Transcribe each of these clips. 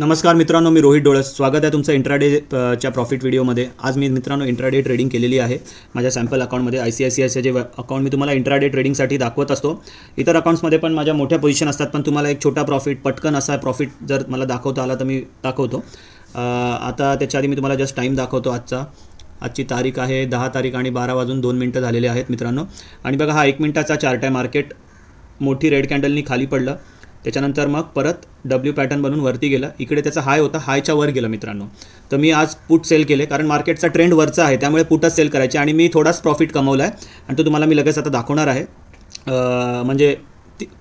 नमस्कार मित्रांनो मी रोहित डोळस स्वागत आहे तुमचं इंट्राडेच्या प्रॉफिट व्हिडिओमध्ये आज मी मित्रांनो इंट्राडे ट्रेडिंग केलेली आहे माझ्या सॅम्पल अकाउंटमध्ये I C I C I जे अकाउंट मी तुम्हाला इंट्राडे ट्रेडिंगसाठी दाखवत असतो इतर अकाउंट्समध्ये पण माझ्या मोठ्या पोझिशन असतात पण तुम्हाला एक छोटा प्रॉफिट पटकन असा प्रॉफिट जर मला दाखवता आला तर मी दाखवतो आता त्याच्या आधी मी तुम्हाला जस्ट टाईम दाखवतो आजचा आजची तारीख आहे दहा तारीख आणि बारा वाजून दोन मिनटं झालेले आहेत मित्रांनो आणि बघा हा एक मिनटाचा चार्ट आहे मार्केट मोठी रेड कॅन्डलनी खाली पडलं त्याच्यानंतर मग परत डब्ल्यू पॅटर्न बनून वरती गेला इकडे त्याचा हाय होता हायच्या वर गेला मित्रांनो तर मी आज पुट सेल केले कारण मार्केटचा ट्रेंड वरचा आहे त्यामुळे पुटच सेल करायचे आणि मी थोडाच प्रॉफिट कमवला आहे आणि तो तुम्हाला मी लगेच आता दाखवणार आहे म्हणजे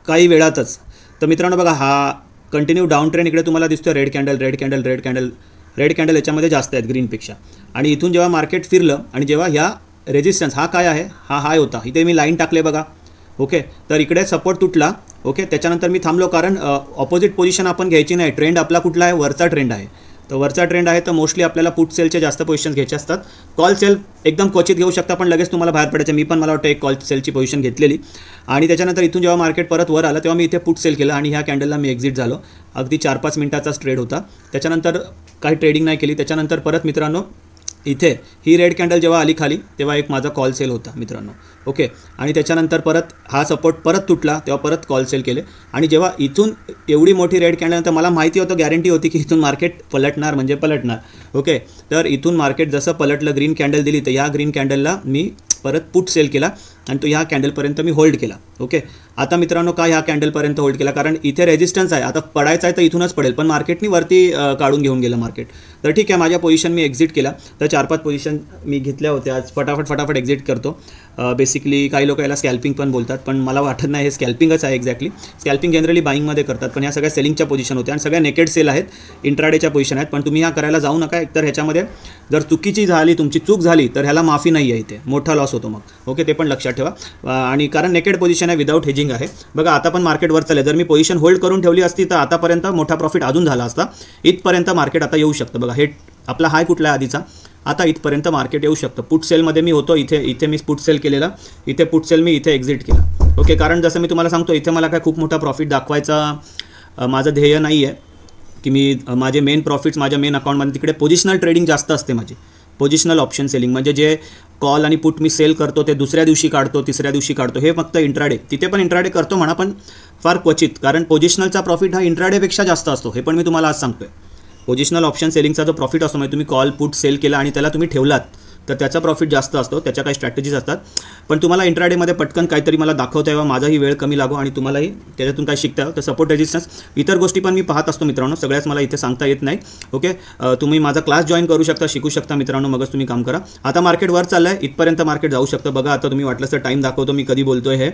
काही वेळातच तर मित्रांनो बघा हा कंटिन्यू डाऊन ट्रेंड इकडे तुम्हाला दिसतो red candle red candle red candle red candle याच्यामध्ये जास्त आहेत ग्रीनपेक्षा आणि इथून जेव्हा मार्केट फिरलं आणि जेव्हा ह्या रेजिस्टन्स हा काय आहे हा हाय होता इथे मी लाईन टाकले बघा ओके तर इकडे सपोर्ट तुटला ओके त्याच्यानंतर मी थांबलो कारण ऑपोजिट पोझिशन आपण घ्यायची नाही ट्रेंड आपला कुठला आहे वरचा ट्रेंड आहे तर वरचा ट्रेंड आहे तर मोस्टली आपल्याला पुट सेलचे जास्त पोझिशन घ्यायचे असतात कॉल सेल एकदम क्वचित घेऊ शकता पण लगेच तुम्हाला बाहेर पडायचं मी पण मला वाटतं एक कॉल सेलची पोझिशन घेतलेली आणि त्याच्यानंतर इथून जेव्हा मार्केट परत वर आलं तेव्हा मी इथे पुट सेल केलं आणि ह्या कॅन्डलला मी एक्झिट झालो अगदी चार पाच मिनिटाचाच ट्रेड होता त्याच्यानंतर काही ट्रेडिंग नाही केली त्याच्यानंतर परत मित्रांनो इथे ही रेड कॅन्डल जेव्हा आली खाली तेव्हा एक माझा कॉल सेल होता मित्रांनो ओके आणि त्याच्यानंतर परत हा सपोर्ट परत तुटला तेव्हा परत कॉल सेल केले आणि जेव्हा इथून एवढी मोठी रेड कॅन्डल तर मला माहिती होतं गॅरंटी होती की इथून मार्केट पलटणार म्हणजे पलटणार ओके तर इथून मार्केट जसं पलटलं ग्रीन कॅन्डल दिली तर या ग्रीन कॅन्डलला मी परत पुट सेल केला आणि तो ह्या कॅन्डलपर्यंत मी होल्ड केला ओके आता मित्रांनो काय ह्या कॅन्डलपर्यंत होल्ड केला कारण इथे रेजिस्टन्स आहे आता पडायचा आहे तर इथूनच पडेल पण मार्केटनी वरती काढून घेऊन गेलं मार्केट तर ठीक आहे माझ्या पोझिशन मी एक्झिट केला तर चार पाच पोझिशन मी घेतल्या होत्या आज फटाफट फटाफट एक्झिट करतो बेसिकली काही लोक याला स्कॅल्पिंग पण बोलतात पण मला वाटत नाही हे स्कॅल्पिंगच आहे एक्झॅक्टली स्कॅल्पिंग जनरली बाईंगमध्ये करतात पण ह्या सगळ्या सेलिंगच्या पोझिशन होत्या आणि सगळ्या नेकेड सेल आहेत इंट्राडेच्या पोझिशन आहेत पण तुम्ही ह्या करायला जाऊ नका एकतर ह्याच्यामध्ये जर चुकीची झाली तुमची चूक झाली तर ह्याला माफी नाही आहे इथे मोठा लॉस होतो मग ओके ते पण लक्षात ठेवा आणि कारण नेकेड पोझिशन आहे विदाऊट हेजिंग आहे बघा आता पण मार्केट वर चालेल जर मी पोझिशन होल्ड करून ठेवली असती तर आतापर्यंत मोठा प्रॉफिट अजून झाला असता इथपर्यंत मार्केट आता येऊ शकतं बघा हे आपला हाय कुठला आहे आधीचा आता इथपर्यंत मार्केट येऊ शकतं पुट सेलमध्ये मी होतो इथे इथे मी पुट सेल केलेला इथे पुट सेल मी इथे एक्झिट केला ओके कारण जसं मी तुम्हाला सांगतो इथे मला काय खूप मोठा प्रॉफिट दाखवायचा माझं ध्येय नाही आहे की मी माझे मेन प्रॉफिट्स माझ्या मेन अकाउंटमध्ये तिकडे पोझिशनल ट्रेडिंग जास्त असते माझी पोजिशनल ऑप्शन सेलिंग म्हणजे जे कॉल आणि पुट मी सेल करतो ते दुसऱ्या दिवशी काढतो तिसऱ्या दिवशी काढतो हे फक्त इंट्राडे तिथे पण इंट्राडे करतो म्हणा पण फार क्वचित कारण पोजिशनलचा प्रॉफिट हा इंट्राडेपेक्षा जास्त असतो हे पण मी तुम्हाला आज सांगतो आहे पोजिशनल ऑप्शन सेलिंगचा जो प्रॉफिट असतो म्हणजे तुम्ही कॉल पुट सेल केला आणि त्याला तुम्ही ठेवलात तर त्याचा प्रॉफिट जास्त असतो त्याच्या काही स्ट्रॅटेजीज असतात पण तुम्हाला इंट्राडेमध्ये पटकन काहीतरी मला दाखवता यावं माझाही वेळ कमी लागो आणि तुम्हालाही त्याच्यातून काय शिकता तर सपोर्ट रेजिस्टन्स इतर गोष्टी पण मी पाहत असतो मित्रांनो सगळ्याच मला इथे सांगता येत नाही ओके तुम्ही माझा क्लास जॉईन करू शकता शिकू शकता मित्रांनो मगच तुम्ही काम करा आता मार्केट वर चाललं आहे इथपर्यंत मार्केट जाऊ शकतं बघा आता तुम्ही वाटलं तर टाईम दाखवतो मी कधी बोलतोय हे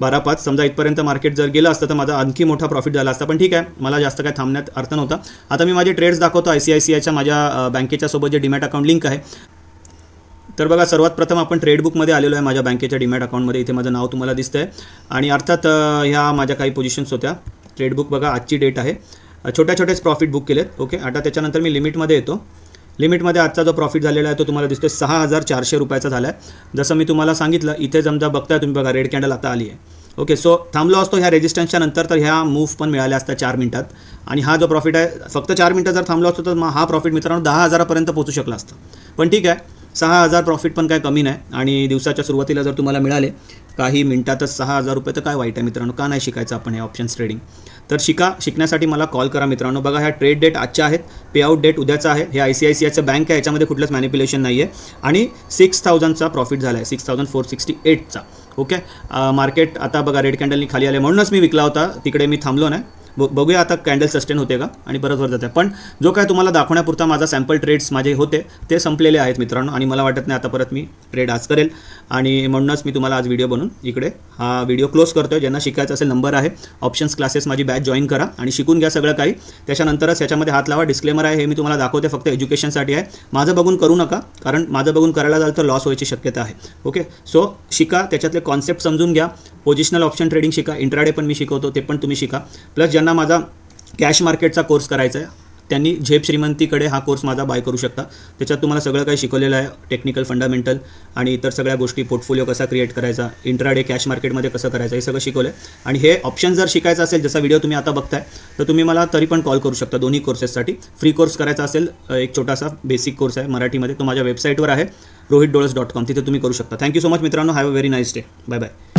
बारा पाच समजा इथपर्यंत मार्केट जर गेलं असतं तर माझा आणखी मोठा प्रॉफिट झाला असता पण ठीक आहे मला जास्त काय थांबण्यात अर्थ नव्हता आता मी माझे ट्रेड्स दाखवतो आय सी आय सी आयच्या माझ्या बँकेच्या सोबत जे डिमॅट अकाउंट लिंक आहे तर बघा सर्वात प्रथम आपण ट्रेडबुकमध्ये आलेलो आहे माझ्या बँकेच्या डिमॅट अकाउंटमध्ये इथे माझं नाव तुम्हाला दिसतं आहे आणि अर्थात ह्या माझ्या काही पोझिशन्स होत्या ट्रेडबुक बघा आजची डेट आहे छोट्या छोट्याच प्रॉफिट बुक केलेत ओके आता त्याच्यानंतर मी लिमिटमध्ये येतो लिमिटमध्ये आजचा जो प्रॉफिट झालेला आहे तो तुम्हाला दिसतो सहा हजार चारशे रुपयाचा झाला आहे जसं मी तुम्हाला सांगितलं इथे जमजा बघताय तुम्ही बघा रेड कॅन्डल आता आली आहे ओके सो थांबलो असतो ह्या रेजिस्टन्सच्या नंतर तर ह्या मूव्ह पण मिळाल्या असतात चार मिनिटात आणि हा जो प्रॉफिट आहे फक्त चार मिनटं जर थांबलो असतो तर मग हा प्रॉफिट मित्रांनो दहा हजारापर्यंत पोहोचू शकला असतं पण ठीक आहे सहा हजार प्रॉफिट पण काय कमी नाही आणि दिवसाच्या सुरुवातीला जर तुम्हाला मिळाले काही मिनिटातच सहा हजार रुपये तर काय वाईट आहे मित्रांनो का नाही शिकायचं आपण हे ऑप्शन्स ट्रेडिंग तर शिका शिकण्यासाठी मला कॉल करा मित्रांनो बघा ह्या ट्रेड डेट आजच्या आहेत पेआउट डेट उद्याचा आहे हे आय सी आय सी आयचं बँक आहे याच्यामध्ये कुठलंच मॅनिप्युलेशन नाही आहे आणि सिक्स थाउजंडचा प्रॉफिट झाला आहे सिक्स थाउजंड फोर सिक्स्टी एटचा ओके मार्केट आता बघा रेड कॅन्डलनी खाली आले म्हणूनच मी विकला होता तिकडे मी थांबलो नाही बघूया आता कॅन्डल सस्टेन होते का आणि परत वर जाते पण जो काय तुम्हाला दाखवण्यापुरता माझा सॅम्पल ट्रेड्स माझे होते ते संपलेले आहेत मित्रांनो आणि मला वाटत नाही आता परत मी ट्रेड आज करेल आणि म्हणूनच मी तुम्हाला आज व्हिडिओ बनवून इकडे हा व्हिडिओ क्लोज करतो ज्यांना शिकायचं असेल नंबर आहे ऑप्शन्स क्लासेस माझी बॅच जॉईन करा आणि शिकून घ्या सगळं काही त्याच्यानंतरच याच्यामध्ये हात लावा डिस्क्लेमर आहे हे मी तुम्हाला दाखवते फक्त एज्युकेशनसाठी आहे माझं बघून करू नका कारण माझं बघून करायला झालं तर लॉस व्हायची शक्यता आहे ओके सो शिका त्याच्यातले कॉन्सेप्ट समजून घ्या पोजिशनल ऑप्शन ट्रेडिंग शिका इंट्राडे पण मी शिकवतो ते पण तुम्ही शिका प्लस ज्यांना माझा कॅश मार्केटचा कोर्स करायचा आहे त्यांनी झेप श्रीमंतीकडे हा कोर्स माझा बाय करू शकता त्याच्यात तुम्हाला सगळं काही शिकवलेलं आहे टेक्निकल फंडामेंटल आणि इतर सगळ्या गोष्टी पोर्टफोलिओ कसा क्रिएट करायचा इंट्राडे कॅश मार्केटमध्ये कसं करायचं हे सगळं शिकवलं आहे आणि हे ऑप्शन जर शिकायचं असेल जसा व्हिडिओ तुम्ही आता बघताय तर तुम्ही मला तरी पण कॉल करू शकता दोन्ही कोर्सेससाठी फ्री कोर्स करायचा असेल एक छोटासा बेसिक कोर्स आहे मराठीमध्ये तो माझ्या वेबसाईटवर आहे रोहित डोळस डॉट कॉम तिथे तुम्ही करू शकता थँक्यू सो मच मित्रांनो have a very nice day bye bye